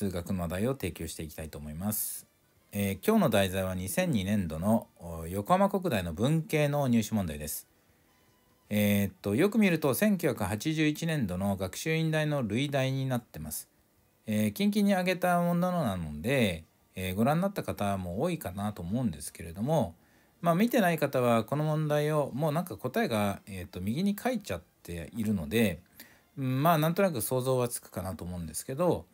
通学の話題を提供していきたいと思います。えー、今日の題材は2002年度の横浜国大の文系の入試問題です。えー、っとよく見ると1981年度の学習院大の類題になってます。えー、キンに挙げたものなので、えー、ご覧になった方も多いかなと思うんですけれども、まあ、見てない方はこの問題をもうなんか答えが、えー、と右に書いちゃっているので、まあなんとなく想像はつくかなと思うんですけど、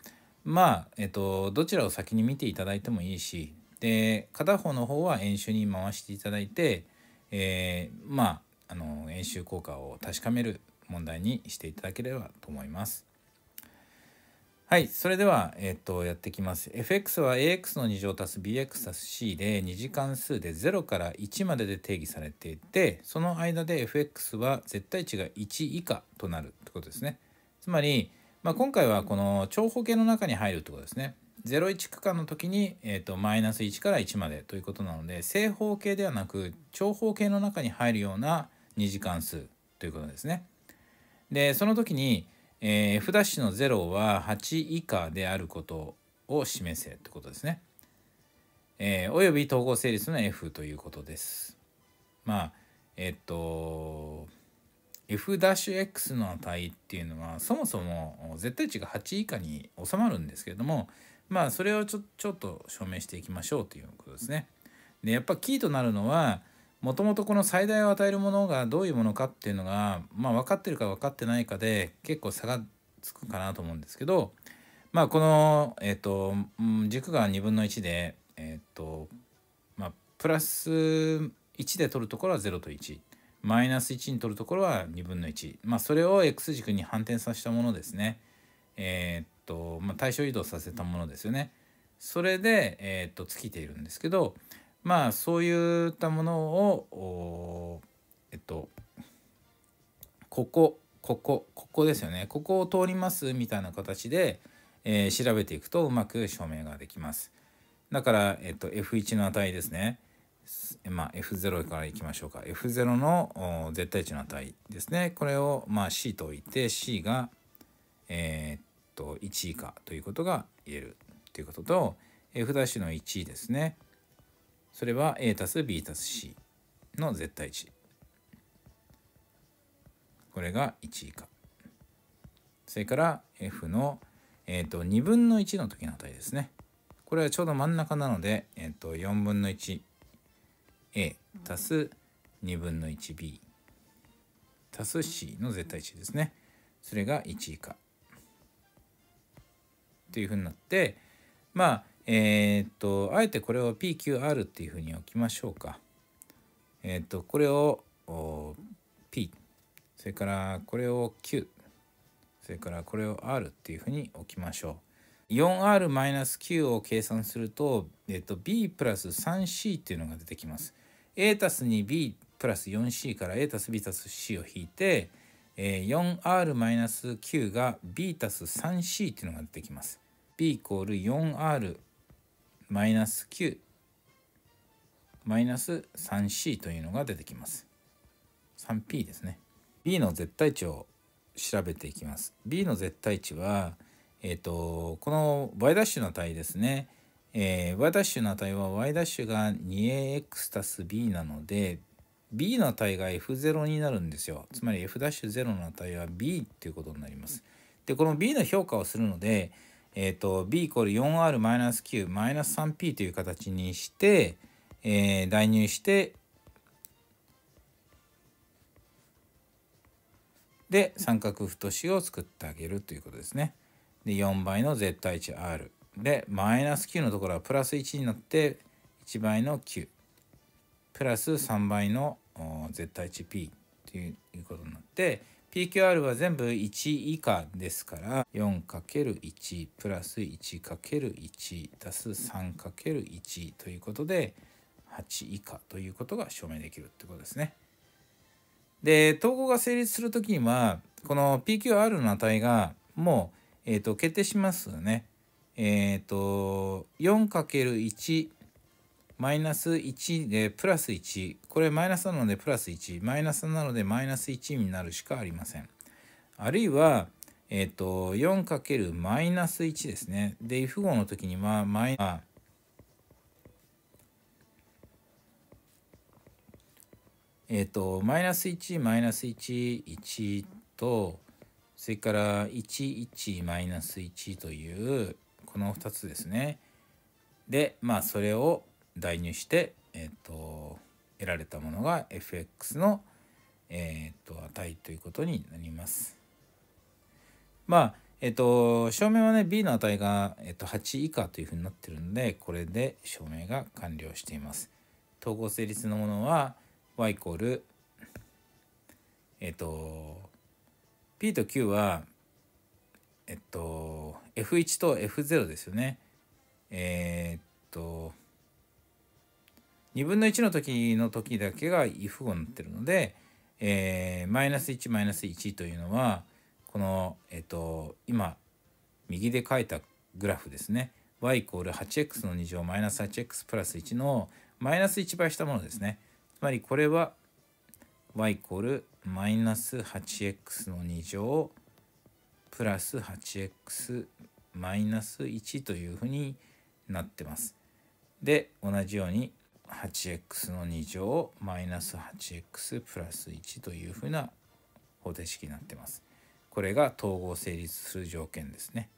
まあ、えっと、どちらを先に見ていただいてもいいしで片方の方は演習に回していただいて、えー、まああの演習効果を確かめる問題にしていただければと思います。はい。それでは、えっと、やっていきます。fx は ax の2乗足す bx 足す c で2次関数で0から1までで定義されていて、その間で fx は絶対値が1以下となるってことですね。つまり、まあ、今回はこの長方形の中に入るってことですね。01区間の時に、えと、マイナス1から1までということなので正方形ではなく長方形の中に入るような2次関数ということですね。でその時に、え F' の0は8以下であることを示せってことですね。えー、および統合成立の F ということです。まあえっと f-x の値っていうのはそもそも絶対値が8以下に収まるんですけれどもまあそれをちょちょっと証明していきましょうということですね。でやっぱキーとなるのはもともとこの最大を与えるものがどういうものかっていうのが、まあ、分かってるか分かってないかで結構差がつくかなと思うんですけど、まあ、この、えーと、軸が2分の1で、えーとまあ、プラス1で取るところは0と1マイナス1に取るところは2分の1。まあ、それを X 軸に反転させたものですね。えー、っと、まあ、対称移動させたものですよね。それで、えー、っと、尽きているんですけど、まあ、そういったものを、えっと、ここ、ここ、ここですよね。ここを通りますみたいな形で、えー、調べていくとうまく証明ができます。だから、えっと、F1 の値ですね。まあ、F0 からいきましょうか F0 の絶対値の値ですねこれをまあ C と置いて C がえっと1以下ということが言えるということと F' の1ですねそれは A B C の絶対値これが1以下それから F の、えっと2分の1の時の値ですねこれはちょうど真ん中なので、えっと4分の1 A 足す2分の 1B 足す C の絶対値ですねそれが1以下っていうふうになってまあえー、っとあえてこれを PQR っていうふうに置きましょうかえー、っとこれを P それからこれを Q それからこれを R っていうふうに置きましょう 4R-Q を計算すると、えっと、B プラス 3C っていうのが出てきます。A たす 2B プラス 4C から A たす B たす C を引いて、えー、4R-9 が B たす 3C っていうのが出てきます。B イコール 4R マイナス9マイナス 3C というのが出てきます。3P ですね。B の絶対値を調べていきます。B の絶対値は、えっ、ー、と、この y' の値ですね。えー、y' の値は y' が 2ax す b なので b の値が f0 になるんですよつまり f'0 の値は b っていうことになりますでこの b の評価をするので、えーと、b イコール 4r-9 マイナス 3p という形にして、えー、代入してで三角太子を作ってあげるということですね。で4倍の絶対値 r。でマイナス9のところはプラス1になって1倍の9プラス3倍の絶対値 P ということになって PQR は全部1以下ですから 4×1 プラス 1×1 足す 3×1 ということで8以下ということが証明できるってことですね。で統合が成立する時にはこの PQR の値がもう、えーと、と決定しますね。えっ、ー、と、4×1 マイナス1でプラス1。これマイナスなのでプラス1。マイナスなのでマイナス1になるしかありません。あるいは、えっ、ー、と、4× マイナス1ですね。で、if 号の時には、マイナえっ、ー、と、マイナス1、マイナス1、1と、それから11マイナス1という、この2つですねでまあそれを代入してえっ、ー、と得られたものが fx のえっ、ー、と値ということになりますまあえっ、ー、と証明はね b の値が、えっと8以下というふうになってるんでこれで証明が完了しています統合成立のものは y イコールえっと p と q はえっと F1 と F0 ですよね。えー、っと2分の1の時の時だけが if 語になってるので、えー、マイナス1マイナス1というのはこの、えっと今右で書いたグラフですね y イコール 8x の2乗マイナス 8x プラス1のマイナス1倍したものですね。つまりこれは y イコールマイナス 8x の2乗プラス 8x マイナス1というふうになってます。で同じように 8x の2乗マイナス 8x プラス1というふうな方程式になってます。これが統合成立する条件ですね。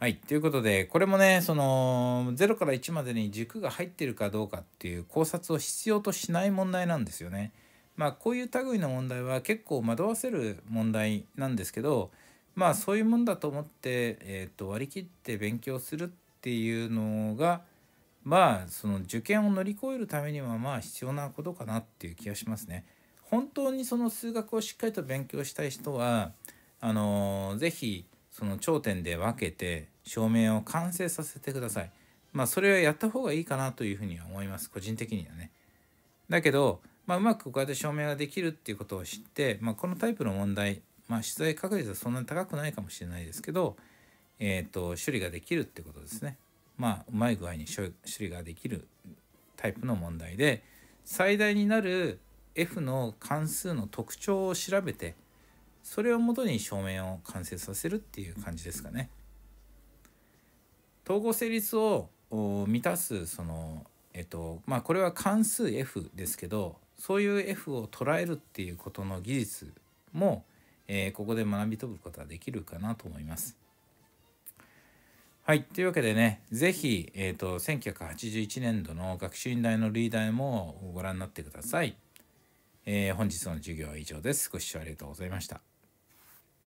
はい。ということで、これもね、その、0から1までに軸が入ってるかどうかっていう考察を必要としない問題なんですよね。まあ、こういう類の問題は結構惑わせる問題なんですけど、まあ、そういうもんだと思って、えー、と割り切って勉強するっていうのが、まあ、その受験を乗り越えるためにはまあ必要なことかなっていう気がしますね。本当にその数学をしっかりと勉強したい人はあのー、ぜひその頂点で分けて証明を完成させてください。まあそれはやった方がいいかなというふうには思います個人的にはね。だけどまあ、うまくこうやって証明ができるっていうことを知って、まあ、このタイプの問題、まあ、出題確率はそんなに高くないかもしれないですけど、えーと、と処理ができるってことですね。まあ、うまい具合に処理ができるタイプの問題で最大になる F の関数の特徴を調べてそれをもとに証明を完成させるっていう感じですかね。統合成立を満たすそのえっとまあこれは関数 F ですけどそういう F を捉えるっていうことの技術も、えー、ここで学び取ることができるかなと思います。はい。というわけでね、是非えっ、ー、と、1981年度の学習院大のリーダーもご覧になってください。えー、本日の授業は以上です。ご視聴ありがとうございました。